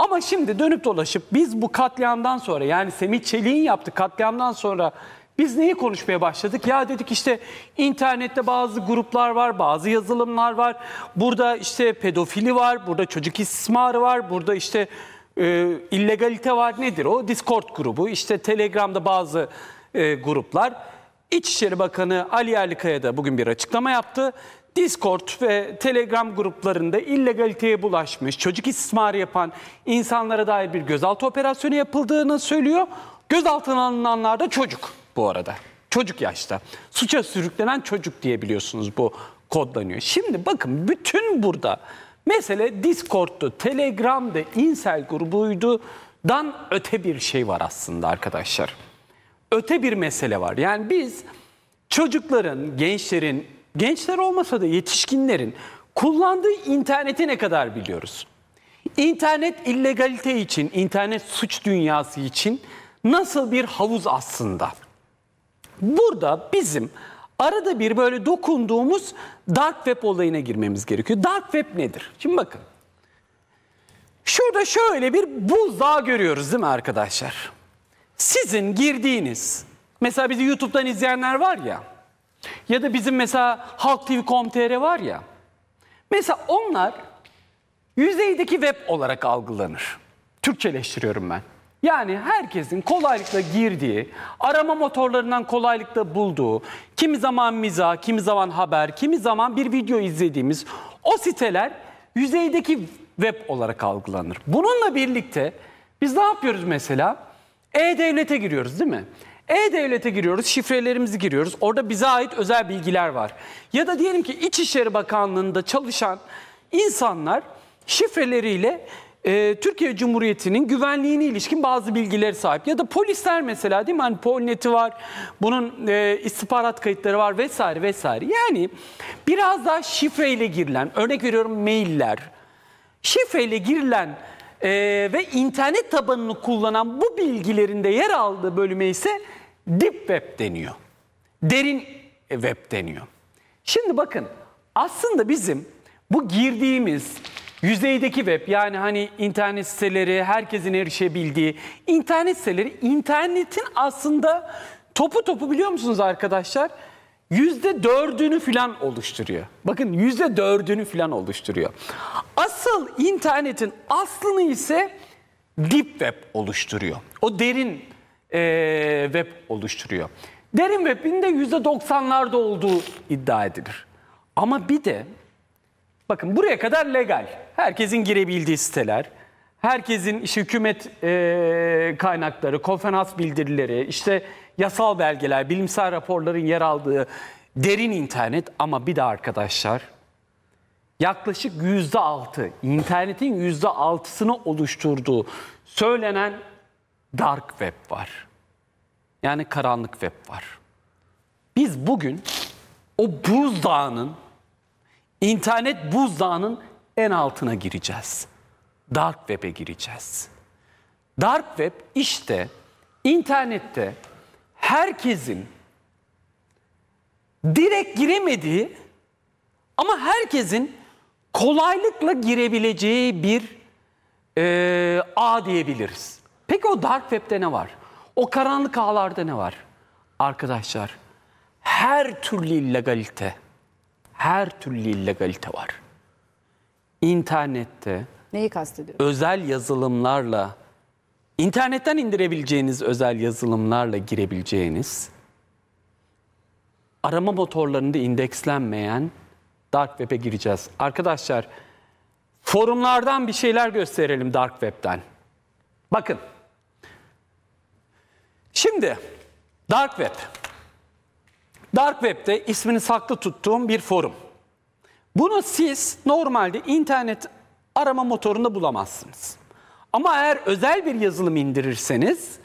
Ama şimdi dönüp dolaşıp biz bu katliamdan sonra yani Semih Çelik'in yaptığı katliamdan sonra biz neyi konuşmaya başladık? Ya dedik işte internette bazı gruplar var, bazı yazılımlar var. Burada işte pedofili var, burada çocuk istismarı var, burada işte e, illegalite var. Nedir o? Discord grubu, işte Telegram'da bazı e, gruplar. İçişleri Bakanı Ali Yerlikaya da bugün bir açıklama yaptı. Discord ve Telegram gruplarında illegaliteye bulaşmış, çocuk istismarı yapan insanlara dair bir gözaltı operasyonu yapıldığını söylüyor. Gözaltına alınanlar da çocuk bu arada. Çocuk yaşta. Suça sürüklenen çocuk diye biliyorsunuz bu kodlanıyor. Şimdi bakın bütün burada mesele Discord'tu, Telegram'da, Insel grubuydu dan öte bir şey var aslında arkadaşlar. Öte bir mesele var. Yani biz çocukların, gençlerin gençler olmasa da yetişkinlerin kullandığı interneti ne kadar biliyoruz? İnternet illegalite için, internet suç dünyası için nasıl bir havuz aslında? Burada bizim arada bir böyle dokunduğumuz dark web olayına girmemiz gerekiyor. Dark web nedir? Şimdi bakın. Şurada şöyle bir buzdağı görüyoruz değil mi arkadaşlar? Sizin girdiğiniz, mesela bizi YouTube'dan izleyenler var ya, ya da bizim mesela Halk TV.com.tr var ya. Mesela onlar yüzeydeki web olarak algılanır. Türkçeleştiriyorum ben. Yani herkesin kolaylıkla girdiği, arama motorlarından kolaylıkla bulduğu, kimi zaman miza, kimi zaman haber, kimi zaman bir video izlediğimiz o siteler yüzeydeki web olarak algılanır. Bununla birlikte biz ne yapıyoruz mesela? E-Devlet'e giriyoruz değil mi? E-Devlet'e giriyoruz, şifrelerimizi giriyoruz. Orada bize ait özel bilgiler var. Ya da diyelim ki İçişleri Bakanlığı'nda çalışan insanlar şifreleriyle e, Türkiye Cumhuriyeti'nin güvenliğine ilişkin bazı bilgileri sahip. Ya da polisler mesela değil mi? Hani Polnet'i var, bunun e, istihbarat kayıtları var vesaire vesaire. Yani biraz daha şifreyle girilen, örnek veriyorum mailler, şifreyle girilen e, ve internet tabanını kullanan bu bilgilerinde yer aldığı bölüme ise Deep web deniyor. Derin web deniyor. Şimdi bakın aslında bizim bu girdiğimiz yüzeydeki web yani hani internet siteleri herkesin erişebildiği internet siteleri internetin aslında topu topu biliyor musunuz arkadaşlar? Yüzde dördünü filan oluşturuyor. Bakın yüzde dördünü filan oluşturuyor. Asıl internetin aslını ise deep web oluşturuyor. O derin e, web oluşturuyor. Derin web'in de %90'larda olduğu iddia edilir. Ama bir de bakın buraya kadar legal. Herkesin girebildiği siteler, herkesin iş hükümet e, kaynakları, konferans bildirileri, işte yasal belgeler, bilimsel raporların yer aldığı derin internet ama bir de arkadaşlar yaklaşık %6, internetin %6'sını oluşturduğu söylenen dark web var. Yani karanlık web var. Biz bugün o buzdağının, internet buzdağının en altına gireceğiz. Dark web'e gireceğiz. Dark web işte internette herkesin direkt giremediği ama herkesin kolaylıkla girebileceği bir e, ağ diyebiliriz. Peki o dark web'de ne var? O karanlık ağlarda ne var? Arkadaşlar her türlü illegalite, her türlü illegalite var. İnternette Neyi kastediyorsun? özel yazılımlarla, internetten indirebileceğiniz özel yazılımlarla girebileceğiniz, arama motorlarında indekslenmeyen dark web'e gireceğiz. Arkadaşlar forumlardan bir şeyler gösterelim dark web'den. Bakın. Şimdi Dark Web. Dark Web'de ismini saklı tuttuğum bir forum. Bunu siz normalde internet arama motorunda bulamazsınız. Ama eğer özel bir yazılım indirirseniz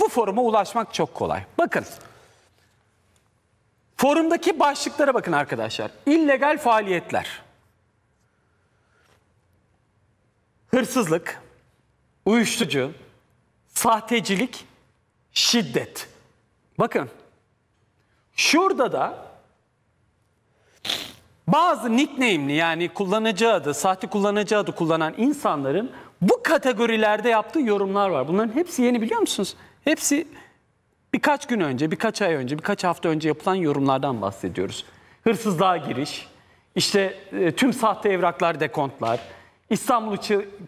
bu foruma ulaşmak çok kolay. Bakın. Forumdaki başlıklara bakın arkadaşlar. İllegal faaliyetler. Hırsızlık, uyuşturucu, sahtecilik şiddet. Bakın şurada da bazı nickname'li yani kullanıcı adı, sahte kullanıcı adı kullanan insanların bu kategorilerde yaptığı yorumlar var. Bunların hepsi yeni biliyor musunuz? Hepsi birkaç gün önce, birkaç ay önce, birkaç hafta önce yapılan yorumlardan bahsediyoruz. Hırsızlığa giriş, işte e, tüm sahte evraklar dekontlar, İstanbul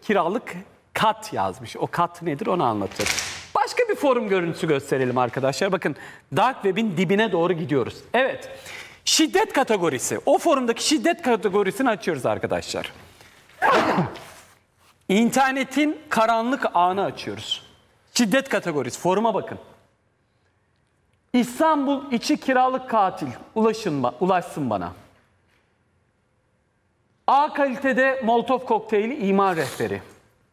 kiralık kat yazmış. O kat nedir onu anlatacağım. Başka bir forum görüntüsü gösterelim arkadaşlar. Bakın Dark Web'in dibine doğru gidiyoruz. Evet. Şiddet kategorisi. O forumdaki şiddet kategorisini açıyoruz arkadaşlar. İnternetin karanlık anı açıyoruz. Şiddet kategorisi. Foruma bakın. İstanbul içi kiralık katil. Ulaşın, ulaşsın bana. A kalitede Molotov kokteyli imar rehberi.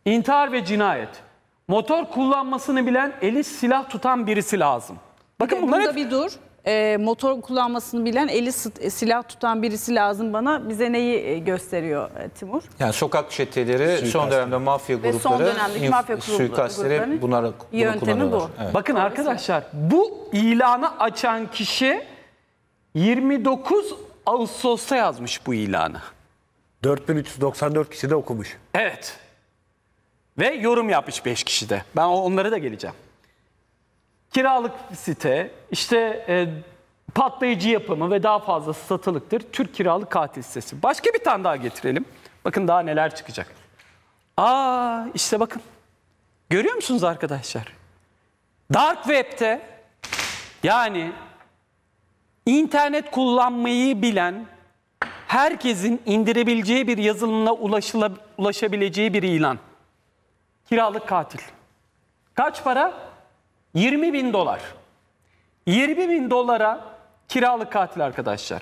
İntihar ve cinayet. Motor kullanmasını bilen, eli silah tutan birisi lazım. Bakın bunlar Burada hep... bir dur. E, motor kullanmasını bilen, eli e, silah tutan birisi lazım bana. Bize neyi e, gösteriyor e, Timur? Yani sokak çeteleri, son dönemde mafya grupları, son mafya suikastleri bunlar yöntemi bu. Evet. Bakın arkadaşlar, bu ilanı açan kişi 29 Ağustos'ta yazmış bu ilanı. 4394 kişi de okumuş. Evet. Ve yorum yapmış 5 kişi de. Ben onlara da geleceğim. Kiralık site, işte e, patlayıcı yapımı ve daha fazla satılıktır. Türk kiralık katil sitesi. Başka bir tane daha getirelim. Bakın daha neler çıkacak. Aa işte bakın. Görüyor musunuz arkadaşlar? Dark Web'te yani internet kullanmayı bilen herkesin indirebileceği bir yazılımla ulaşıla, ulaşabileceği bir ilan kiralık katil. Kaç para? 20 bin dolar. 20 bin dolara kiralık katil arkadaşlar.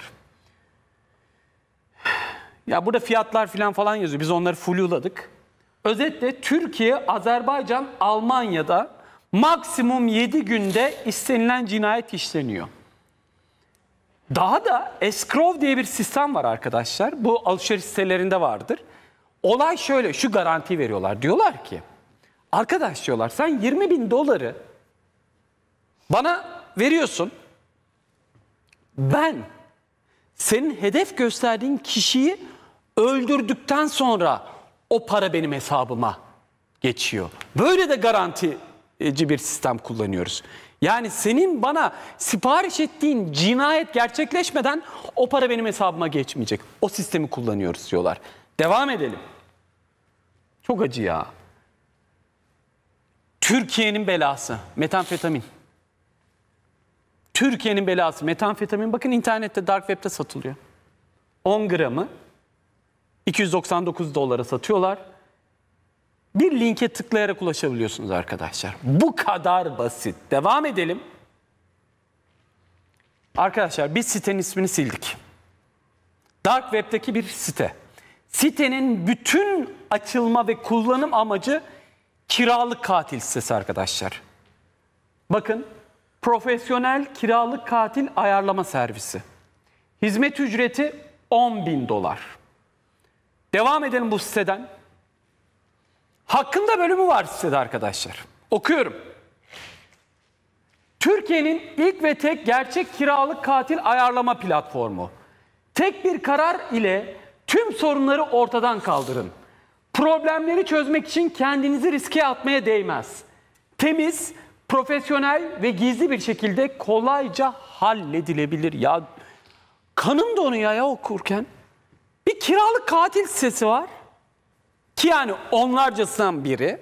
Ya burada fiyatlar falan falan yazıyor. Biz onları full yuladık. Özetle Türkiye, Azerbaycan, Almanya'da maksimum 7 günde istenilen cinayet işleniyor. Daha da escrow diye bir sistem var arkadaşlar. Bu alışveriş sitelerinde vardır. Olay şöyle, şu garanti veriyorlar. Diyorlar ki Arkadaş diyorlar sen 20 bin doları bana veriyorsun. Ben senin hedef gösterdiğin kişiyi öldürdükten sonra o para benim hesabıma geçiyor. Böyle de garantici bir sistem kullanıyoruz. Yani senin bana sipariş ettiğin cinayet gerçekleşmeden o para benim hesabıma geçmeyecek. O sistemi kullanıyoruz diyorlar. Devam edelim. Çok acı ya. Türkiye'nin belası metanfetamin. Türkiye'nin belası metanfetamin. bakın internette dark web'te satılıyor. 10 gramı 299 dolara satıyorlar. Bir linke tıklayarak ulaşabiliyorsunuz arkadaşlar. Bu kadar basit. Devam edelim. Arkadaşlar biz sitenin ismini sildik. Dark Web'deki bir site. Sitenin bütün açılma ve kullanım amacı kiralık katil sitesi arkadaşlar. Bakın profesyonel kiralık katil ayarlama servisi. Hizmet ücreti 10 bin dolar. Devam edelim bu siteden. Hakkında bölümü var sitede arkadaşlar. Okuyorum. Türkiye'nin ilk ve tek gerçek kiralık katil ayarlama platformu. Tek bir karar ile tüm sorunları ortadan kaldırın. Problemleri çözmek için kendinizi riske atmaya değmez. Temiz, profesyonel ve gizli bir şekilde kolayca halledilebilir. Ya kanım donuyor ya okurken. Bir kiralık katil sesi var. Ki yani onlarcasından biri.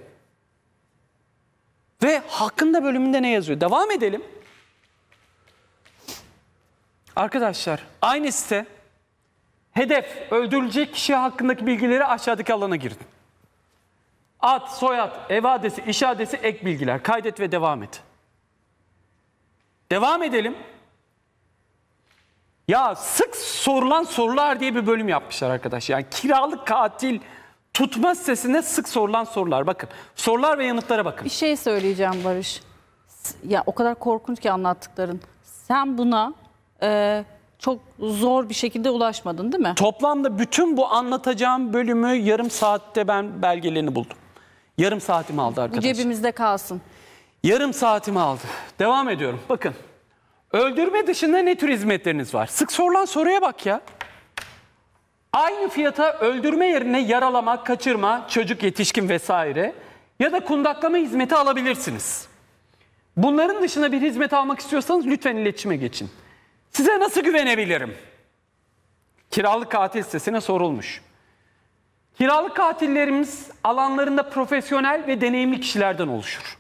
Ve hakkında bölümünde ne yazıyor? Devam edelim. Arkadaşlar aynı site Hedef öldürülecek kişi hakkındaki bilgileri aşağıdaki alana girin. Ad, soyad, ev adresi, iş adresi, ek bilgiler. Kaydet ve devam et. Devam edelim. Ya sık sorulan sorular diye bir bölüm yapmışlar arkadaş. Yani kiralık katil tutma sitesinde sık sorulan sorular. Bakın sorular ve yanıtlara bakın. Bir şey söyleyeceğim Barış. Ya o kadar korkunç ki anlattıkların. Sen buna e, çok zor bir şekilde ulaşmadın değil mi? Toplamda bütün bu anlatacağım bölümü yarım saatte ben belgelerini buldum. Yarım saatimi aldı arkadaşlar. Cebimizde kalsın. Yarım saatimi aldı. Devam ediyorum. Bakın. Öldürme dışında ne tür hizmetleriniz var? Sık sorulan soruya bak ya. Aynı fiyata öldürme yerine yaralama, kaçırma, çocuk yetişkin vesaire ya da kundaklama hizmeti alabilirsiniz. Bunların dışında bir hizmet almak istiyorsanız lütfen iletişime geçin. Size nasıl güvenebilirim? Kiralık katil sitesine sorulmuş. Kiralık katillerimiz alanlarında profesyonel ve deneyimli kişilerden oluşur.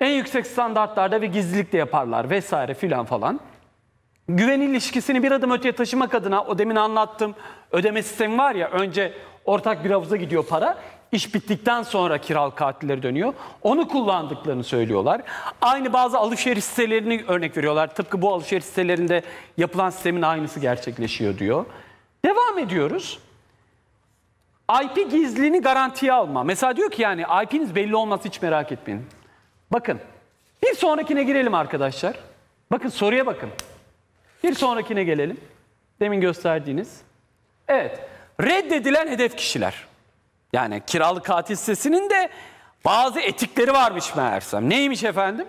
En yüksek standartlarda ve gizlilikle yaparlar vesaire filan falan. Güven ilişkisini bir adım öteye taşımak adına o demin anlattım ödeme sistemi var ya önce ortak bir havuza gidiyor para. İş bittikten sonra kiral katilleri dönüyor. Onu kullandıklarını söylüyorlar. Aynı bazı alışveriş sitelerini örnek veriyorlar. Tıpkı bu alışveriş sitelerinde yapılan sistemin aynısı gerçekleşiyor diyor. Devam ediyoruz. IP gizliliğini garantiye alma. Mesela diyor ki yani IP'niz belli olmaz hiç merak etmeyin. Bakın bir sonrakine girelim arkadaşlar. Bakın soruya bakın. Bir sonrakine gelelim. Demin gösterdiğiniz. Evet. Reddedilen hedef kişiler. Yani kiralık katil sitesinin de bazı etikleri varmış meğersem. Neymiş efendim?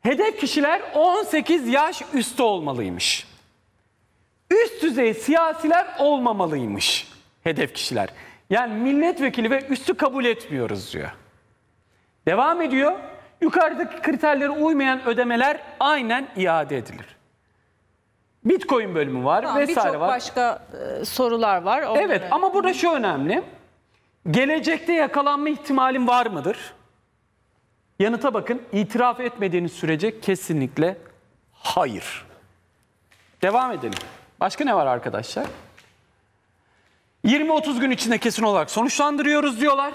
Hedef kişiler 18 yaş üstü olmalıymış. Üst düzey siyasiler olmamalıymış hedef kişiler. Yani milletvekili ve üstü kabul etmiyoruz diyor. Devam ediyor. Yukarıdaki kriterlere uymayan ödemeler aynen iade edilir. Bitcoin bölümü var tamam, vesaire var. Birçok başka e, sorular var. Onları... Evet ama burada şu önemli. Gelecekte yakalanma ihtimalim var mıdır? Yanıta bakın. İtiraf etmediğiniz sürece kesinlikle hayır. Devam edelim. Başka ne var arkadaşlar? 20-30 gün içinde kesin olarak sonuçlandırıyoruz diyorlar.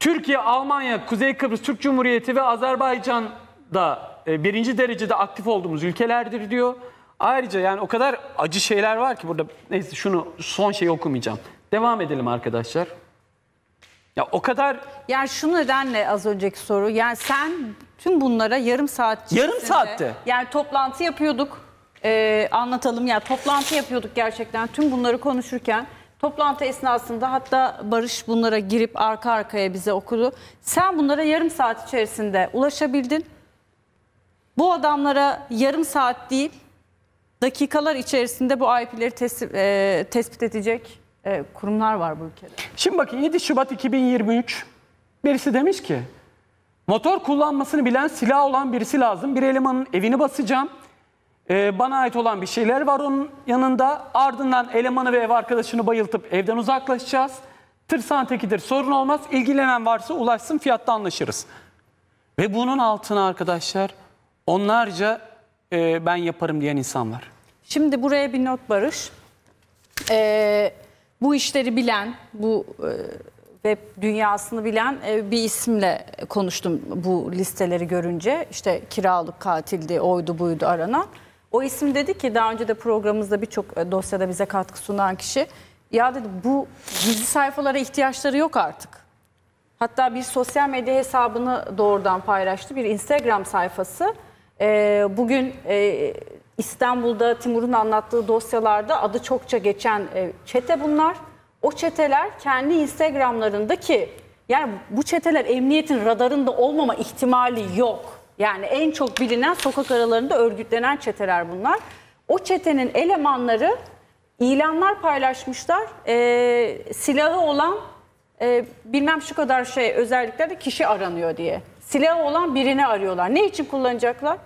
Türkiye, Almanya, Kuzey Kıbrıs Türk Cumhuriyeti ve Azerbaycan'da e, birinci derecede aktif olduğumuz ülkelerdir diyor. Ayrıca yani o kadar acı şeyler var ki burada neyse şunu son şeyi okumayacağım. Devam edelim arkadaşlar. Ya o kadar... Yani şu nedenle az önceki soru. Yani sen tüm bunlara yarım saat... Yarım saatte. Yani toplantı yapıyorduk. Ee, anlatalım ya yani toplantı yapıyorduk gerçekten tüm bunları konuşurken. Toplantı esnasında hatta Barış bunlara girip arka arkaya bize okudu. Sen bunlara yarım saat içerisinde ulaşabildin. Bu adamlara yarım saat değil dakikalar içerisinde bu IP'leri e, tespit edecek e, kurumlar var bu ülkede. Şimdi bakın 7 Şubat 2023 birisi demiş ki motor kullanmasını bilen silah olan birisi lazım. Bir elemanın evini basacağım. Ee, bana ait olan bir şeyler var onun yanında. Ardından elemanı ve ev arkadaşını bayıltıp evden uzaklaşacağız. Tırsan tekidir sorun olmaz. İlgilenen varsa ulaşsın fiyatta anlaşırız. Ve bunun altına arkadaşlar onlarca e, ben yaparım diyen insan var. Şimdi buraya bir not Barış. Ee, bu işleri bilen, bu e, web dünyasını bilen e, bir isimle konuştum bu listeleri görünce. İşte kiralık katildi, oydu buydu aranan. O isim dedi ki daha önce de programımızda birçok e, dosyada bize katkı sunan kişi ya dedi bu gizli sayfalara ihtiyaçları yok artık. Hatta bir sosyal medya hesabını doğrudan paylaştı. Bir Instagram sayfası. bugün İstanbul'da Timur'un anlattığı dosyalarda adı çokça geçen e, çete bunlar. O çeteler kendi Instagram'larındaki yani bu çeteler emniyetin radarında olmama ihtimali yok. Yani en çok bilinen sokak aralarında örgütlenen çeteler bunlar. O çetenin elemanları ilanlar paylaşmışlar. E, silahı olan e, bilmem şu kadar şey özelliklerde kişi aranıyor diye. Silahı olan birini arıyorlar. Ne için kullanacaklar?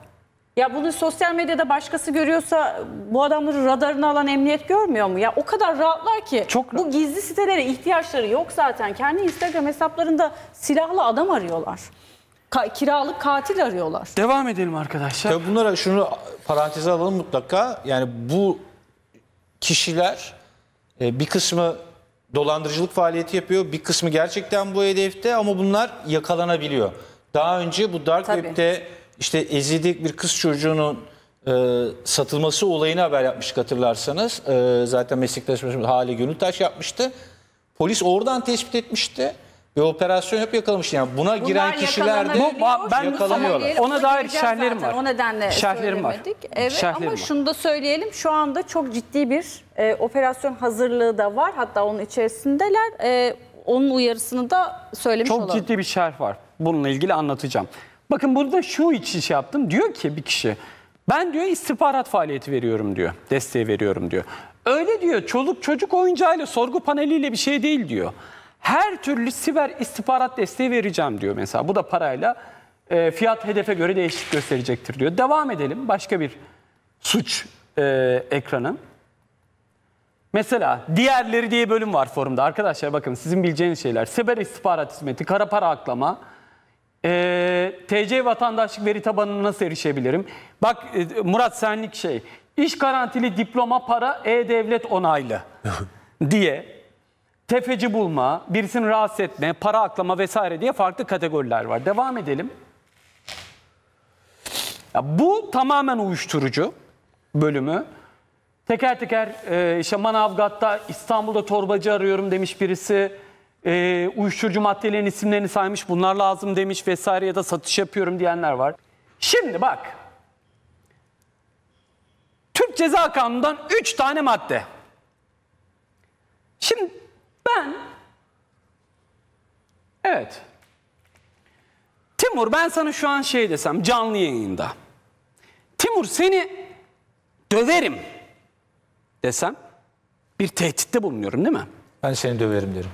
Ya bunu sosyal medyada başkası görüyorsa bu adamları radarına alan emniyet görmüyor mu? Ya o kadar rahatlar ki. Çok bu gizli sitelere ihtiyaçları yok zaten. Kendi Instagram hesaplarında silahlı adam arıyorlar. Ka kiralık katil arıyorlar. Devam edelim arkadaşlar. Tabii bunlara şunu paranteze alalım mutlaka. Yani bu kişiler e, bir kısmı dolandırıcılık faaliyeti yapıyor. Bir kısmı gerçekten bu hedefte ama bunlar yakalanabiliyor. Daha önce bu dark Tabii işte Ezidi bir kız çocuğunun e, satılması olayını haber yapmıştık hatırlarsanız. E, zaten meslektaşımız Hali Gönültaş yapmıştı. Polis oradan tespit etmişti ve operasyon hep yakalamıştı. Yani buna Bunlar giren kişiler de bu, ben yakalanıyorlar. Ona dair şerhlerim var. O nedenle şerhlerim var. Evet şerhlerim ama var. şunu da söyleyelim. Şu anda çok ciddi bir e, operasyon hazırlığı da var. Hatta onun içerisindeler. E, onun uyarısını da söylemiş çok olalım. Çok ciddi bir şerh var. Bununla ilgili anlatacağım. Bakın burada şu için şey yaptım. Diyor ki bir kişi ben diyor istihbarat faaliyeti veriyorum diyor. Desteği veriyorum diyor. Öyle diyor çoluk çocuk oyuncağıyla sorgu paneliyle bir şey değil diyor. Her türlü siber istihbarat desteği vereceğim diyor mesela. Bu da parayla e, fiyat hedefe göre değişiklik gösterecektir diyor. Devam edelim başka bir suç e, ekranı. Mesela diğerleri diye bölüm var forumda. Arkadaşlar bakın sizin bileceğiniz şeyler. Siber istihbarat hizmeti, kara para aklama, e, ee, TC vatandaşlık veri tabanına nasıl erişebilirim? Bak e, Murat Senlik şey, iş garantili diploma para e-devlet onaylı diye tefeci bulma, birisini rahatsız etme, para aklama vesaire diye farklı kategoriler var. Devam edelim. Ya bu tamamen uyuşturucu bölümü. Teker teker e, işte Manavgat'ta İstanbul'da torbacı arıyorum demiş birisi e, uyuşturucu maddelerin isimlerini saymış, bunlar lazım demiş vesaire ya da satış yapıyorum diyenler var. Şimdi bak. Türk Ceza Kanunu'ndan 3 tane madde. Şimdi ben Evet. Timur ben sana şu an şey desem canlı yayında. Timur seni döverim desem bir tehditte bulunuyorum değil mi? Ben seni döverim derim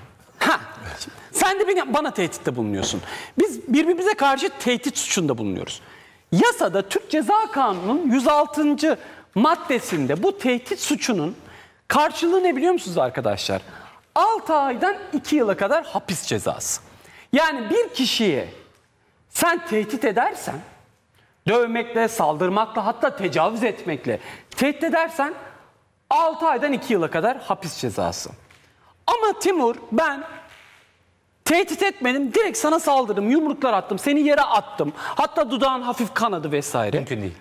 sen de beni, bana tehditte bulunuyorsun. Biz birbirimize karşı tehdit suçunda bulunuyoruz. Yasada Türk Ceza Kanunu'nun 106. maddesinde bu tehdit suçunun karşılığı ne biliyor musunuz arkadaşlar? 6 aydan 2 yıla kadar hapis cezası. Yani bir kişiye sen tehdit edersen, dövmekle, saldırmakla hatta tecavüz etmekle tehdit edersen 6 aydan 2 yıla kadar hapis cezası. Ama Timur ben Tehdit etmedim. Direkt sana saldırdım. Yumruklar attım. Seni yere attım. Hatta dudağın hafif kanadı vesaire. Mümkün değil.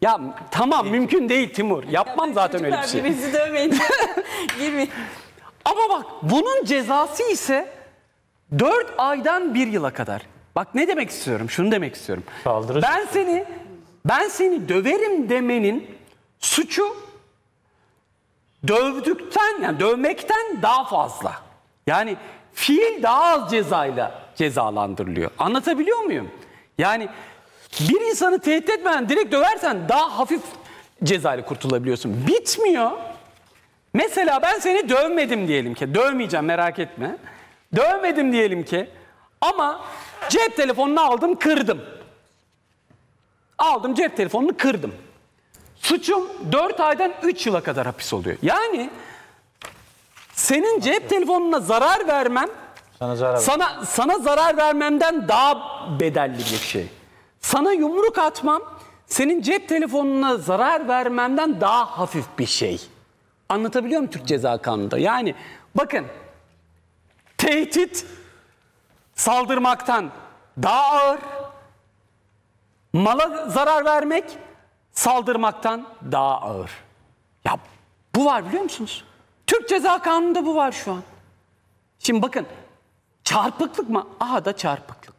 Ya tamam mümkün değil Timur. Yapmam ya zaten öyle bir şey. Bizi dövmeyin. Girmeyin. Ama bak bunun cezası ise 4 aydan 1 yıla kadar. Bak ne demek istiyorum? Şunu demek istiyorum. Saldırı ben seni ben seni döverim demenin suçu dövdükten yani dövmekten daha fazla. Yani fiil daha az cezayla cezalandırılıyor. Anlatabiliyor muyum? Yani bir insanı tehdit etmeden direkt döversen daha hafif cezayla kurtulabiliyorsun. Bitmiyor. Mesela ben seni dövmedim diyelim ki. Dövmeyeceğim merak etme. Dövmedim diyelim ki. Ama cep telefonunu aldım kırdım. Aldım cep telefonunu kırdım. Suçum 4 aydan 3 yıla kadar hapis oluyor. Yani senin cep telefonuna zarar vermem sana zarar, sana, sana zarar vermemden daha bedelli bir şey. Sana yumruk atmam senin cep telefonuna zarar vermemden daha hafif bir şey. Anlatabiliyor muyum Türk Ceza Kanunu'nda? Yani bakın tehdit saldırmaktan daha ağır, mala zarar vermek saldırmaktan daha ağır. Ya bu var biliyor musunuz? Türk Ceza Kanunu'nda bu var şu an. Şimdi bakın çarpıklık mı? Aha da çarpıklık.